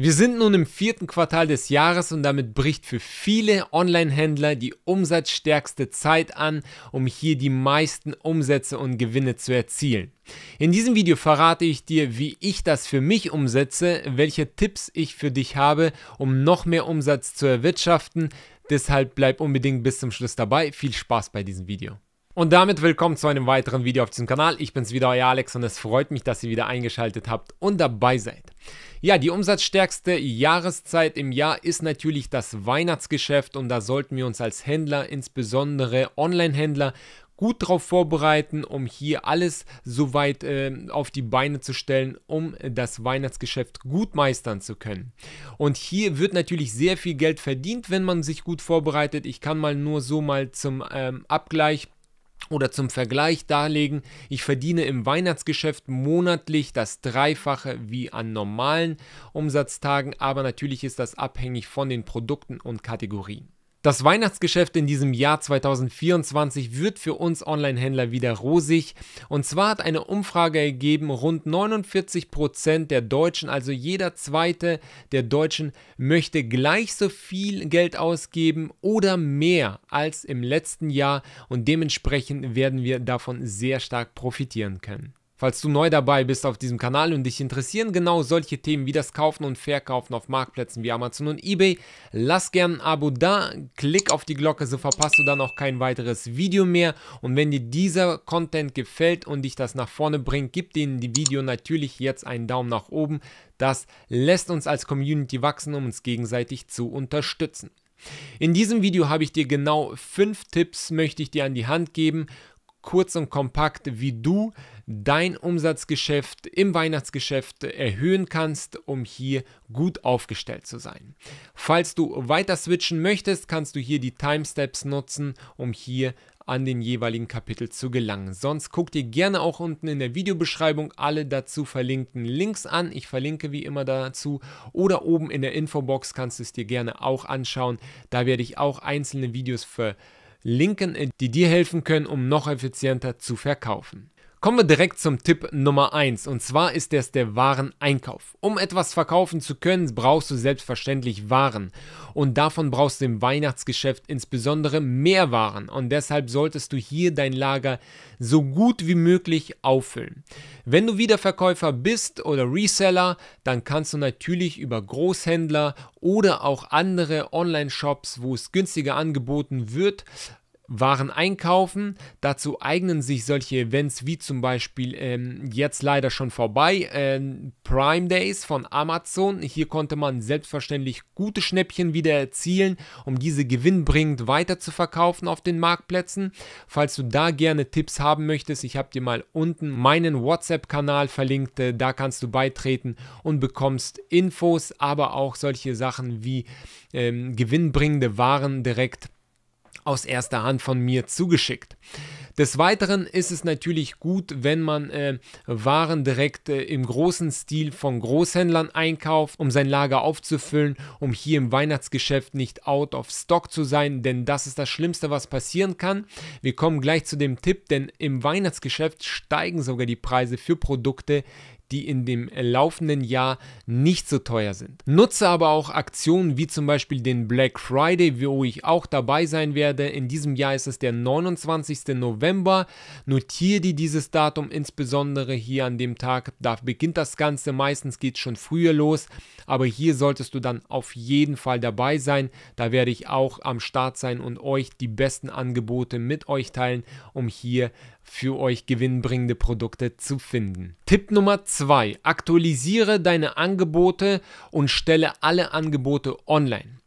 Wir sind nun im vierten Quartal des Jahres und damit bricht für viele Online-Händler die umsatzstärkste Zeit an, um hier die meisten Umsätze und Gewinne zu erzielen. In diesem Video verrate ich dir, wie ich das für mich umsetze, welche Tipps ich für dich habe, um noch mehr Umsatz zu erwirtschaften. Deshalb bleib unbedingt bis zum Schluss dabei. Viel Spaß bei diesem Video. Und damit willkommen zu einem weiteren Video auf diesem Kanal. Ich bin's wieder, euer Alex und es freut mich, dass ihr wieder eingeschaltet habt und dabei seid. Ja, die umsatzstärkste Jahreszeit im Jahr ist natürlich das Weihnachtsgeschäft und da sollten wir uns als Händler, insbesondere Online-Händler, gut darauf vorbereiten, um hier alles soweit äh, auf die Beine zu stellen, um das Weihnachtsgeschäft gut meistern zu können. Und hier wird natürlich sehr viel Geld verdient, wenn man sich gut vorbereitet. Ich kann mal nur so mal zum ähm, Abgleich oder zum Vergleich darlegen, ich verdiene im Weihnachtsgeschäft monatlich das Dreifache wie an normalen Umsatztagen, aber natürlich ist das abhängig von den Produkten und Kategorien. Das Weihnachtsgeschäft in diesem Jahr 2024 wird für uns Online-Händler wieder rosig. Und zwar hat eine Umfrage ergeben, rund 49% Prozent der Deutschen, also jeder zweite der Deutschen, möchte gleich so viel Geld ausgeben oder mehr als im letzten Jahr. Und dementsprechend werden wir davon sehr stark profitieren können. Falls du neu dabei bist auf diesem Kanal und dich interessieren genau solche Themen wie das Kaufen und Verkaufen auf Marktplätzen wie Amazon und eBay, lass gern ein Abo da, klick auf die Glocke, so verpasst du dann auch kein weiteres Video mehr. Und wenn dir dieser Content gefällt und dich das nach vorne bringt, gib dem Video natürlich jetzt einen Daumen nach oben. Das lässt uns als Community wachsen, um uns gegenseitig zu unterstützen. In diesem Video habe ich dir genau fünf Tipps, möchte ich dir an die Hand geben, kurz und kompakt, wie du dein Umsatzgeschäft im Weihnachtsgeschäft erhöhen kannst, um hier gut aufgestellt zu sein. Falls du weiter switchen möchtest, kannst du hier die Timesteps nutzen, um hier an den jeweiligen Kapitel zu gelangen. Sonst guck dir gerne auch unten in der Videobeschreibung alle dazu verlinkten Links an. Ich verlinke wie immer dazu oder oben in der Infobox kannst du es dir gerne auch anschauen. Da werde ich auch einzelne Videos verlinken, die dir helfen können, um noch effizienter zu verkaufen. Kommen wir direkt zum Tipp Nummer 1 und zwar ist es der Wareneinkauf. Um etwas verkaufen zu können, brauchst du selbstverständlich Waren und davon brauchst du im Weihnachtsgeschäft insbesondere mehr Waren und deshalb solltest du hier dein Lager so gut wie möglich auffüllen. Wenn du Wiederverkäufer bist oder Reseller, dann kannst du natürlich über Großhändler oder auch andere Online-Shops, wo es günstiger angeboten wird, waren einkaufen. Dazu eignen sich solche Events wie zum Beispiel ähm, jetzt leider schon vorbei ähm, Prime Days von Amazon. Hier konnte man selbstverständlich gute Schnäppchen wieder erzielen, um diese gewinnbringend weiter zu verkaufen auf den Marktplätzen. Falls du da gerne Tipps haben möchtest, ich habe dir mal unten meinen WhatsApp-Kanal verlinkt. Äh, da kannst du beitreten und bekommst Infos, aber auch solche Sachen wie ähm, gewinnbringende Waren direkt aus erster Hand von mir zugeschickt. Des Weiteren ist es natürlich gut, wenn man äh, Waren direkt äh, im großen Stil von Großhändlern einkauft, um sein Lager aufzufüllen, um hier im Weihnachtsgeschäft nicht out of stock zu sein, denn das ist das Schlimmste, was passieren kann. Wir kommen gleich zu dem Tipp, denn im Weihnachtsgeschäft steigen sogar die Preise für Produkte, die in dem laufenden Jahr nicht so teuer sind. Nutze aber auch Aktionen wie zum Beispiel den Black Friday, wo ich auch dabei sein werde. In diesem Jahr ist es der 29. November. Notiere dir dieses Datum insbesondere hier an dem Tag. Da beginnt das Ganze. Meistens geht es schon früher los, aber hier solltest du dann auf jeden Fall dabei sein. Da werde ich auch am Start sein und euch die besten Angebote mit euch teilen, um hier für euch gewinnbringende Produkte zu finden. Tipp Nummer 2. Aktualisiere deine Angebote und stelle alle Angebote online.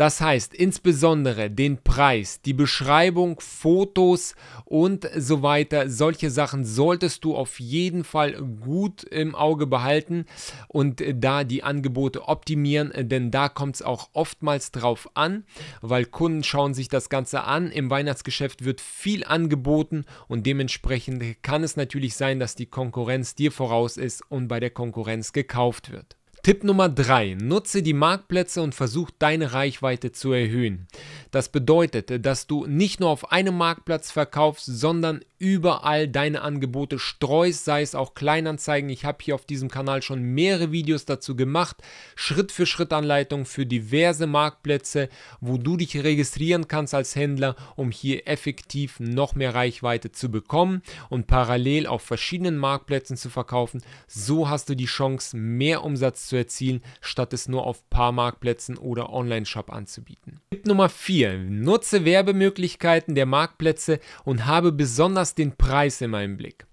Das heißt insbesondere den Preis, die Beschreibung, Fotos und so weiter. Solche Sachen solltest du auf jeden Fall gut im Auge behalten und da die Angebote optimieren, denn da kommt es auch oftmals drauf an, weil Kunden schauen sich das Ganze an. Im Weihnachtsgeschäft wird viel angeboten und dementsprechend kann es natürlich sein, dass die Konkurrenz dir voraus ist und bei der Konkurrenz gekauft wird. Tipp Nummer 3. Nutze die Marktplätze und versuch deine Reichweite zu erhöhen. Das bedeutet, dass du nicht nur auf einem Marktplatz verkaufst, sondern überall deine Angebote streust, sei es auch Kleinanzeigen. Ich habe hier auf diesem Kanal schon mehrere Videos dazu gemacht, Schritt für Schritt Anleitung für diverse Marktplätze, wo du dich registrieren kannst als Händler, um hier effektiv noch mehr Reichweite zu bekommen und parallel auf verschiedenen Marktplätzen zu verkaufen. So hast du die Chance, mehr Umsatz zu erzielen, statt es nur auf paar Marktplätzen oder Online-Shop anzubieten. Tipp Nummer 4. Nutze Werbemöglichkeiten der Marktplätze und habe besonders hast den Preis in meinem Blick.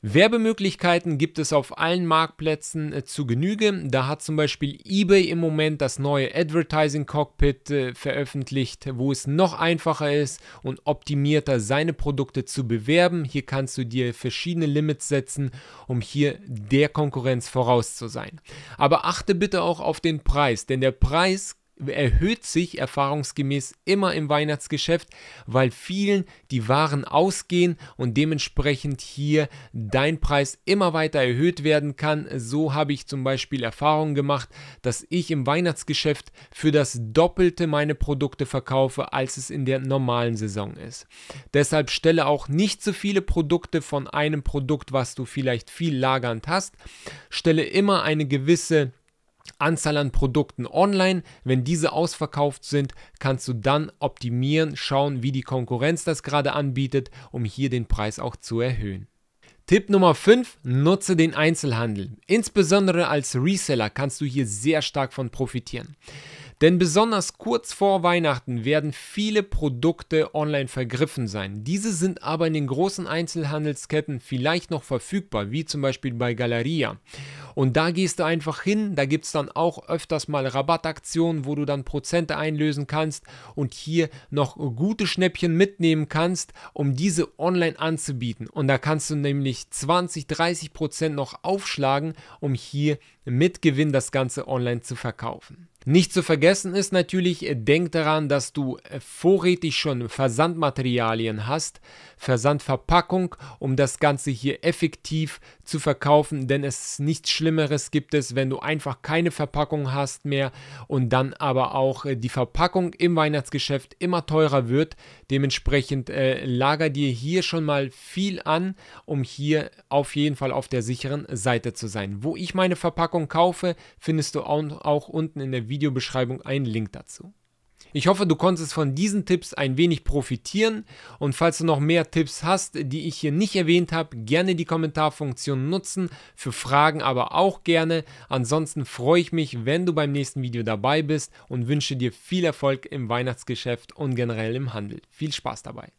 Werbemöglichkeiten gibt es auf allen Marktplätzen äh, zu Genüge. Da hat zum Beispiel eBay im Moment das neue Advertising Cockpit äh, veröffentlicht, wo es noch einfacher ist und optimierter seine Produkte zu bewerben. Hier kannst du dir verschiedene Limits setzen, um hier der Konkurrenz voraus zu sein. Aber achte bitte auch auf den Preis, denn der Preis erhöht sich erfahrungsgemäß immer im Weihnachtsgeschäft, weil vielen die Waren ausgehen und dementsprechend hier dein Preis immer weiter erhöht werden kann. So habe ich zum Beispiel Erfahrung gemacht, dass ich im Weihnachtsgeschäft für das Doppelte meine Produkte verkaufe, als es in der normalen Saison ist. Deshalb stelle auch nicht so viele Produkte von einem Produkt, was du vielleicht viel lagernd hast. Stelle immer eine gewisse Anzahl an Produkten online. Wenn diese ausverkauft sind, kannst du dann optimieren, schauen, wie die Konkurrenz das gerade anbietet, um hier den Preis auch zu erhöhen. Tipp Nummer 5, nutze den Einzelhandel. Insbesondere als Reseller kannst du hier sehr stark von profitieren. Denn besonders kurz vor Weihnachten werden viele Produkte online vergriffen sein. Diese sind aber in den großen Einzelhandelsketten vielleicht noch verfügbar, wie zum Beispiel bei Galeria. Und da gehst du einfach hin, da gibt es dann auch öfters mal Rabattaktionen, wo du dann Prozente einlösen kannst und hier noch gute Schnäppchen mitnehmen kannst, um diese online anzubieten. Und da kannst du nämlich 20, 30 Prozent noch aufschlagen, um hier mit Gewinn das Ganze online zu verkaufen. Nicht zu vergessen ist natürlich, äh, denk daran, dass du äh, vorrätig schon Versandmaterialien hast, Versandverpackung, um das Ganze hier effektiv zu verkaufen, denn es nichts Schlimmeres gibt es, wenn du einfach keine Verpackung hast mehr und dann aber auch äh, die Verpackung im Weihnachtsgeschäft immer teurer wird. Dementsprechend äh, lager dir hier schon mal viel an, um hier auf jeden Fall auf der sicheren Seite zu sein. Wo ich meine Verpackung kaufe, findest du auch, unten in der Video Videobeschreibung einen Link dazu. Ich hoffe, du konntest von diesen Tipps ein wenig profitieren und falls du noch mehr Tipps hast, die ich hier nicht erwähnt habe, gerne die Kommentarfunktion nutzen, für Fragen aber auch gerne. Ansonsten freue ich mich, wenn du beim nächsten Video dabei bist und wünsche dir viel Erfolg im Weihnachtsgeschäft und generell im Handel. Viel Spaß dabei!